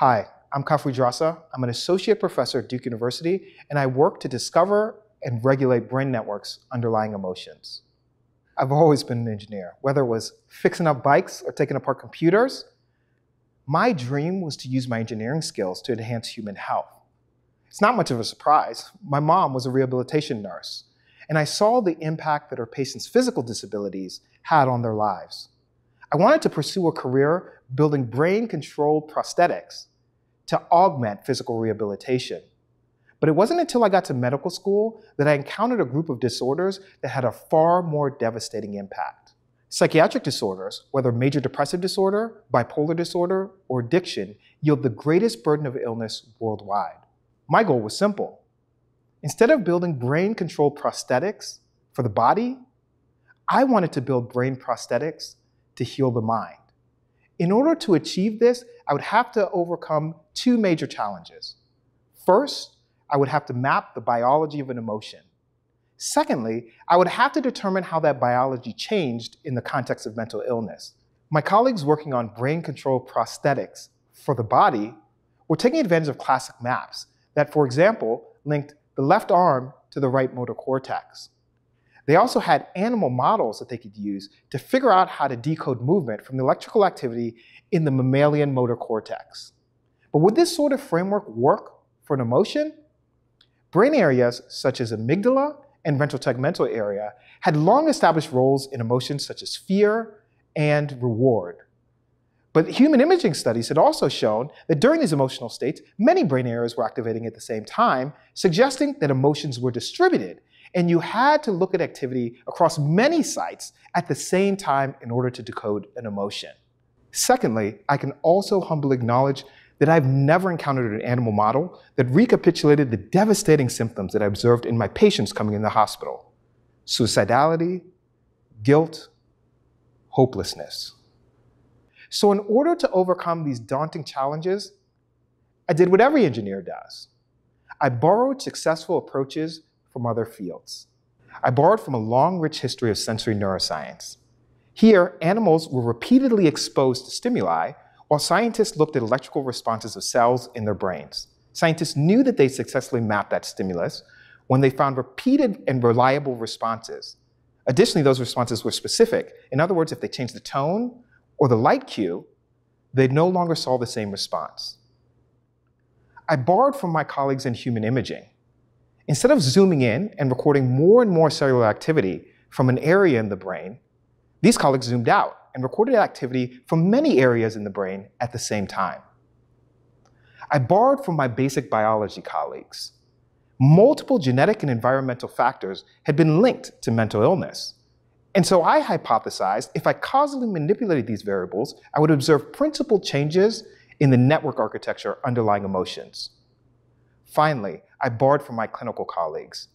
Hi, I'm Kafri Drasa. I'm an associate professor at Duke University, and I work to discover and regulate brain networks underlying emotions. I've always been an engineer, whether it was fixing up bikes or taking apart computers. My dream was to use my engineering skills to enhance human health. It's not much of a surprise. My mom was a rehabilitation nurse, and I saw the impact that her patients' physical disabilities had on their lives. I wanted to pursue a career building brain controlled prosthetics to augment physical rehabilitation. But it wasn't until I got to medical school that I encountered a group of disorders that had a far more devastating impact. Psychiatric disorders, whether major depressive disorder, bipolar disorder, or addiction, yield the greatest burden of illness worldwide. My goal was simple. Instead of building brain controlled prosthetics for the body, I wanted to build brain prosthetics to heal the mind. In order to achieve this, I would have to overcome two major challenges. First, I would have to map the biology of an emotion. Secondly, I would have to determine how that biology changed in the context of mental illness. My colleagues working on brain control prosthetics for the body were taking advantage of classic maps that, for example, linked the left arm to the right motor cortex. They also had animal models that they could use to figure out how to decode movement from the electrical activity in the mammalian motor cortex. But would this sort of framework work for an emotion? Brain areas such as amygdala and ventral tegmental area had long established roles in emotions such as fear and reward. But human imaging studies had also shown that during these emotional states, many brain areas were activating at the same time, suggesting that emotions were distributed and you had to look at activity across many sites at the same time in order to decode an emotion. Secondly, I can also humbly acknowledge that I've never encountered an animal model that recapitulated the devastating symptoms that I observed in my patients coming in the hospital suicidality, guilt, hopelessness. So, in order to overcome these daunting challenges, I did what every engineer does. I borrowed successful approaches from other fields. I borrowed from a long, rich history of sensory neuroscience. Here, animals were repeatedly exposed to stimuli, while scientists looked at electrical responses of cells in their brains. Scientists knew that they successfully mapped that stimulus when they found repeated and reliable responses. Additionally, those responses were specific. In other words, if they changed the tone or the light cue, they no longer saw the same response. I borrowed from my colleagues in human imaging instead of zooming in and recording more and more cellular activity from an area in the brain, these colleagues zoomed out and recorded activity from many areas in the brain at the same time. I borrowed from my basic biology colleagues. Multiple genetic and environmental factors had been linked to mental illness. And so I hypothesized if I causally manipulated these variables, I would observe principal changes in the network architecture underlying emotions. Finally, I borrowed from my clinical colleagues.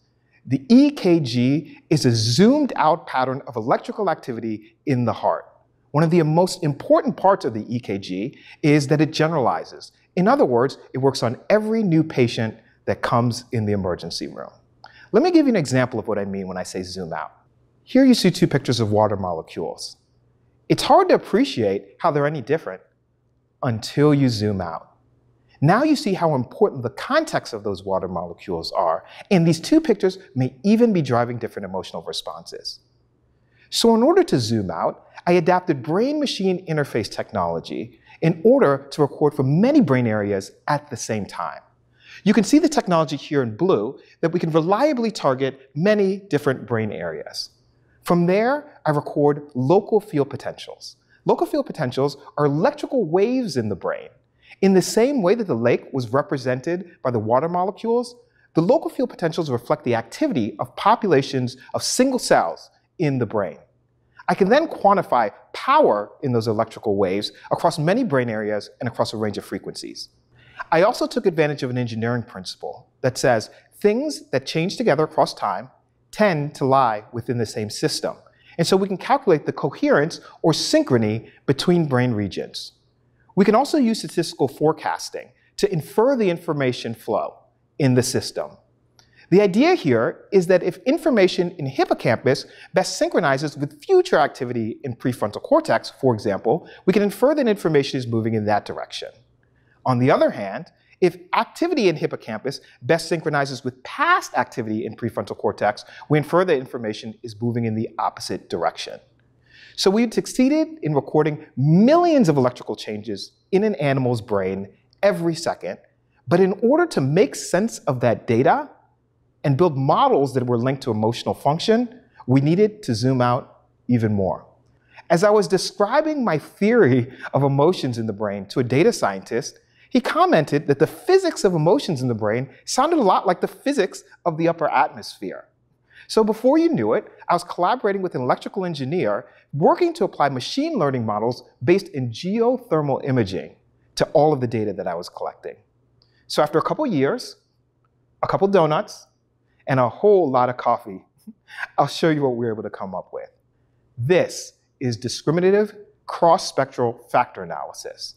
The EKG is a zoomed out pattern of electrical activity in the heart. One of the most important parts of the EKG is that it generalizes. In other words, it works on every new patient that comes in the emergency room. Let me give you an example of what I mean when I say zoom out. Here you see two pictures of water molecules. It's hard to appreciate how they're any different until you zoom out. Now you see how important the context of those water molecules are, and these two pictures may even be driving different emotional responses. So in order to zoom out, I adapted brain-machine interface technology in order to record from many brain areas at the same time. You can see the technology here in blue that we can reliably target many different brain areas. From there, I record local field potentials. Local field potentials are electrical waves in the brain in the same way that the lake was represented by the water molecules, the local field potentials reflect the activity of populations of single cells in the brain. I can then quantify power in those electrical waves across many brain areas and across a range of frequencies. I also took advantage of an engineering principle that says things that change together across time tend to lie within the same system. And so we can calculate the coherence or synchrony between brain regions. We can also use statistical forecasting to infer the information flow in the system. The idea here is that if information in hippocampus best synchronizes with future activity in prefrontal cortex, for example, we can infer that information is moving in that direction. On the other hand, if activity in hippocampus best synchronizes with past activity in prefrontal cortex, we infer that information is moving in the opposite direction. So we had succeeded in recording millions of electrical changes in an animal's brain every second. But in order to make sense of that data and build models that were linked to emotional function, we needed to zoom out even more. As I was describing my theory of emotions in the brain to a data scientist, he commented that the physics of emotions in the brain sounded a lot like the physics of the upper atmosphere. So before you knew it, I was collaborating with an electrical engineer working to apply machine learning models based in geothermal imaging to all of the data that I was collecting. So after a couple years, a couple donuts, and a whole lot of coffee, I'll show you what we were able to come up with. This is discriminative cross-spectral factor analysis.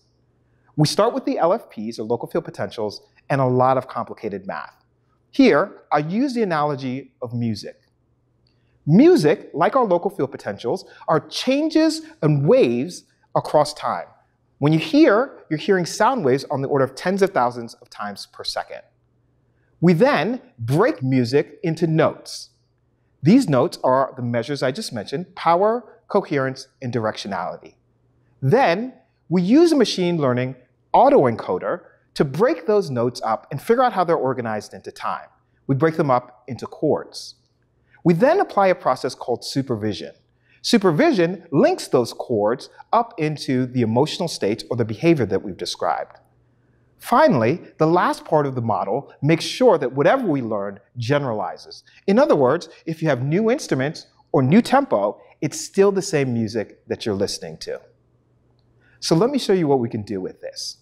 We start with the LFPs, or local field potentials, and a lot of complicated math. Here, I use the analogy of music. Music, like our local field potentials, are changes and waves across time. When you hear, you're hearing sound waves on the order of tens of thousands of times per second. We then break music into notes. These notes are the measures I just mentioned, power, coherence, and directionality. Then we use a machine learning autoencoder to break those notes up and figure out how they're organized into time. We break them up into chords. We then apply a process called supervision. Supervision links those chords up into the emotional states or the behavior that we've described. Finally, the last part of the model makes sure that whatever we learn generalizes. In other words, if you have new instruments or new tempo, it's still the same music that you're listening to. So let me show you what we can do with this.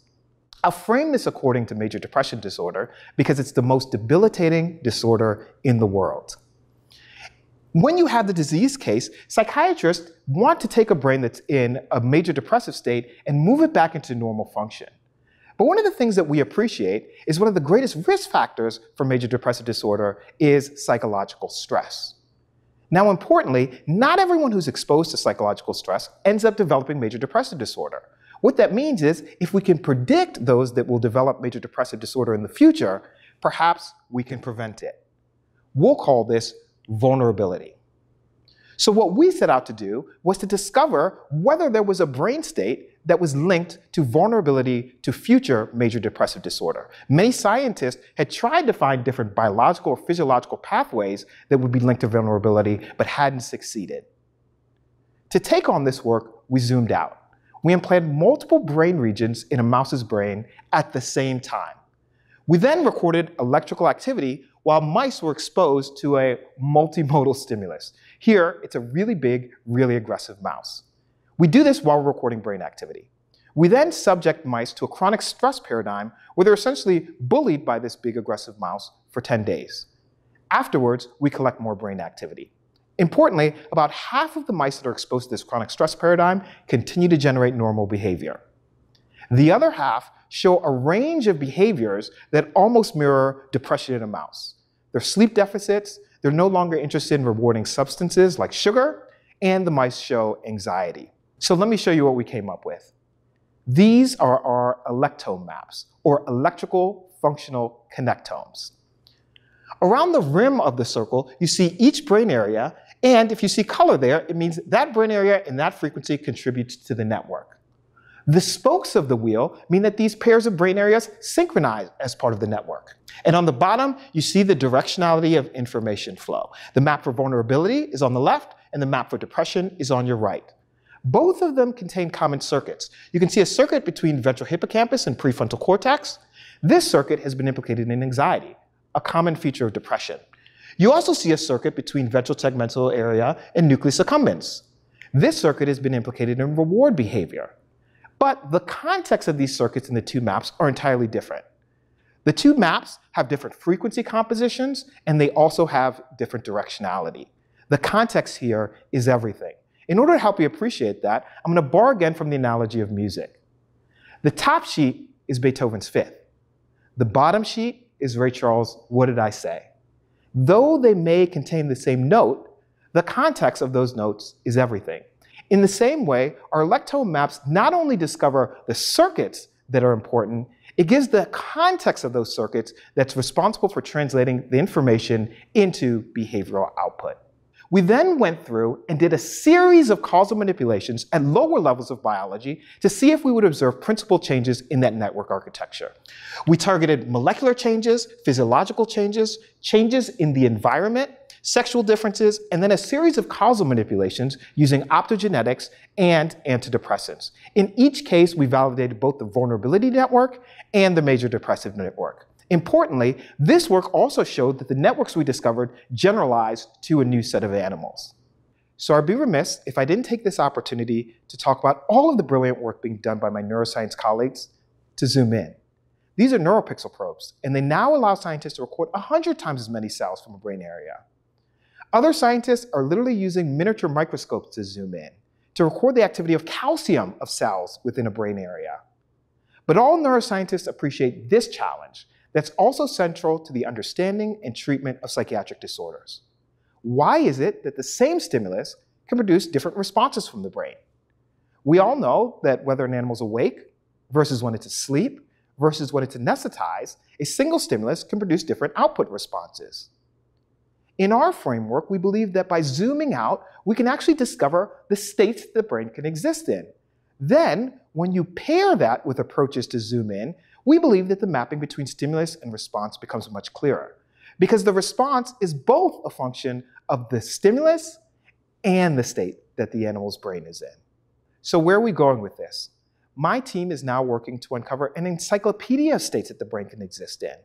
I frame this according to major depression disorder because it's the most debilitating disorder in the world. When you have the disease case, psychiatrists want to take a brain that's in a major depressive state and move it back into normal function. But one of the things that we appreciate is one of the greatest risk factors for major depressive disorder is psychological stress. Now, importantly, not everyone who's exposed to psychological stress ends up developing major depressive disorder. What that means is if we can predict those that will develop major depressive disorder in the future, perhaps we can prevent it. We'll call this vulnerability. So what we set out to do was to discover whether there was a brain state that was linked to vulnerability to future major depressive disorder. Many scientists had tried to find different biological or physiological pathways that would be linked to vulnerability, but hadn't succeeded. To take on this work, we zoomed out we implant multiple brain regions in a mouse's brain at the same time. We then recorded electrical activity while mice were exposed to a multimodal stimulus. Here, it's a really big, really aggressive mouse. We do this while recording brain activity. We then subject mice to a chronic stress paradigm where they're essentially bullied by this big aggressive mouse for 10 days. Afterwards, we collect more brain activity. Importantly, about half of the mice that are exposed to this chronic stress paradigm continue to generate normal behavior. The other half show a range of behaviors that almost mirror depression in a mouse. They're sleep deficits, they're no longer interested in rewarding substances like sugar, and the mice show anxiety. So let me show you what we came up with. These are our maps or electrical functional connectomes. Around the rim of the circle, you see each brain area and if you see color there, it means that brain area and that frequency contributes to the network. The spokes of the wheel mean that these pairs of brain areas synchronize as part of the network. And on the bottom, you see the directionality of information flow. The map for vulnerability is on the left, and the map for depression is on your right. Both of them contain common circuits. You can see a circuit between ventral hippocampus and prefrontal cortex. This circuit has been implicated in anxiety, a common feature of depression. You also see a circuit between ventral tegmental area and nucleus accumbens. This circuit has been implicated in reward behavior. But the context of these circuits in the two maps are entirely different. The two maps have different frequency compositions, and they also have different directionality. The context here is everything. In order to help you appreciate that, I'm going to borrow again from the analogy of music. The top sheet is Beethoven's Fifth. The bottom sheet is Ray Charles' What Did I Say? Though they may contain the same note, the context of those notes is everything. In the same way, our electro maps not only discover the circuits that are important, it gives the context of those circuits that's responsible for translating the information into behavioral output. We then went through and did a series of causal manipulations at lower levels of biology to see if we would observe principal changes in that network architecture. We targeted molecular changes, physiological changes, changes in the environment, sexual differences, and then a series of causal manipulations using optogenetics and antidepressants. In each case, we validated both the vulnerability network and the major depressive network. Importantly, this work also showed that the networks we discovered generalized to a new set of animals. So I'd be remiss if I didn't take this opportunity to talk about all of the brilliant work being done by my neuroscience colleagues to zoom in. These are neuropixel probes, and they now allow scientists to record 100 times as many cells from a brain area. Other scientists are literally using miniature microscopes to zoom in, to record the activity of calcium of cells within a brain area. But all neuroscientists appreciate this challenge, that's also central to the understanding and treatment of psychiatric disorders. Why is it that the same stimulus can produce different responses from the brain? We all know that whether an animal's awake versus when it's asleep versus when it's anesthetized, a single stimulus can produce different output responses. In our framework, we believe that by zooming out, we can actually discover the states the brain can exist in. Then, when you pair that with approaches to zoom in, we believe that the mapping between stimulus and response becomes much clearer because the response is both a function of the stimulus and the state that the animal's brain is in. So where are we going with this? My team is now working to uncover an encyclopedia of states that the brain can exist in.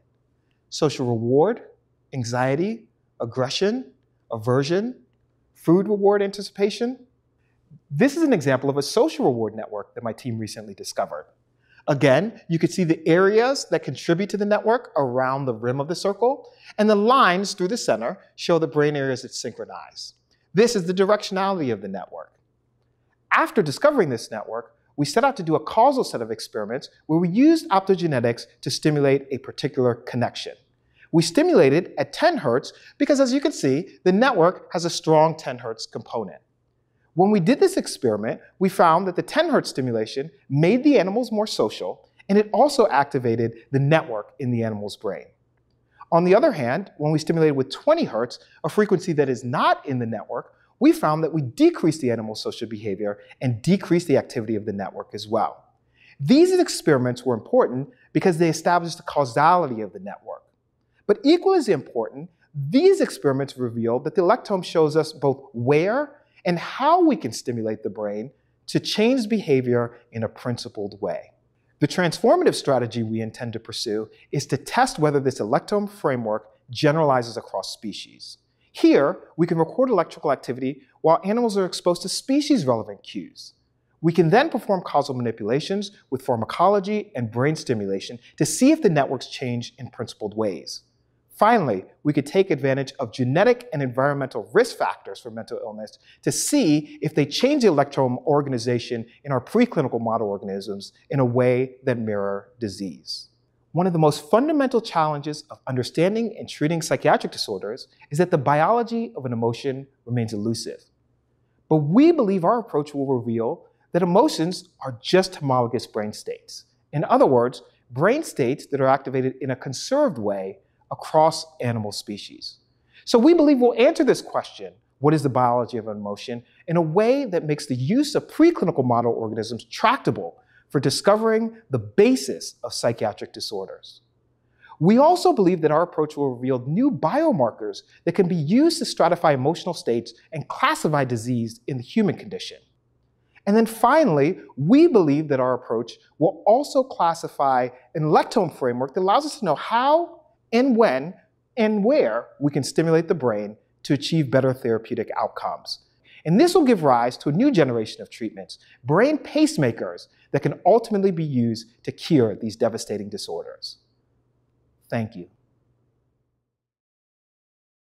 Social reward, anxiety, aggression, aversion, food reward anticipation. This is an example of a social reward network that my team recently discovered. Again, you can see the areas that contribute to the network around the rim of the circle, and the lines through the center show the brain areas that synchronize. This is the directionality of the network. After discovering this network, we set out to do a causal set of experiments where we used optogenetics to stimulate a particular connection. We stimulated at 10 hertz because as you can see, the network has a strong 10 hertz component. When we did this experiment, we found that the 10 hertz stimulation made the animals more social, and it also activated the network in the animal's brain. On the other hand, when we stimulated with 20 hertz, a frequency that is not in the network, we found that we decreased the animal's social behavior and decreased the activity of the network as well. These experiments were important because they established the causality of the network. But equally as important, these experiments revealed that the electome shows us both where and how we can stimulate the brain to change behavior in a principled way. The transformative strategy we intend to pursue is to test whether this electome framework generalizes across species. Here, we can record electrical activity while animals are exposed to species-relevant cues. We can then perform causal manipulations with pharmacology and brain stimulation to see if the networks change in principled ways. Finally, we could take advantage of genetic and environmental risk factors for mental illness to see if they change the electron organization in our preclinical model organisms in a way that mirror disease. One of the most fundamental challenges of understanding and treating psychiatric disorders is that the biology of an emotion remains elusive. But we believe our approach will reveal that emotions are just homologous brain states. In other words, brain states that are activated in a conserved way across animal species. So we believe we'll answer this question, what is the biology of emotion, in a way that makes the use of preclinical model organisms tractable for discovering the basis of psychiatric disorders. We also believe that our approach will reveal new biomarkers that can be used to stratify emotional states and classify disease in the human condition. And then finally, we believe that our approach will also classify an electome framework that allows us to know how and when and where we can stimulate the brain to achieve better therapeutic outcomes. And this will give rise to a new generation of treatments, brain pacemakers, that can ultimately be used to cure these devastating disorders. Thank you.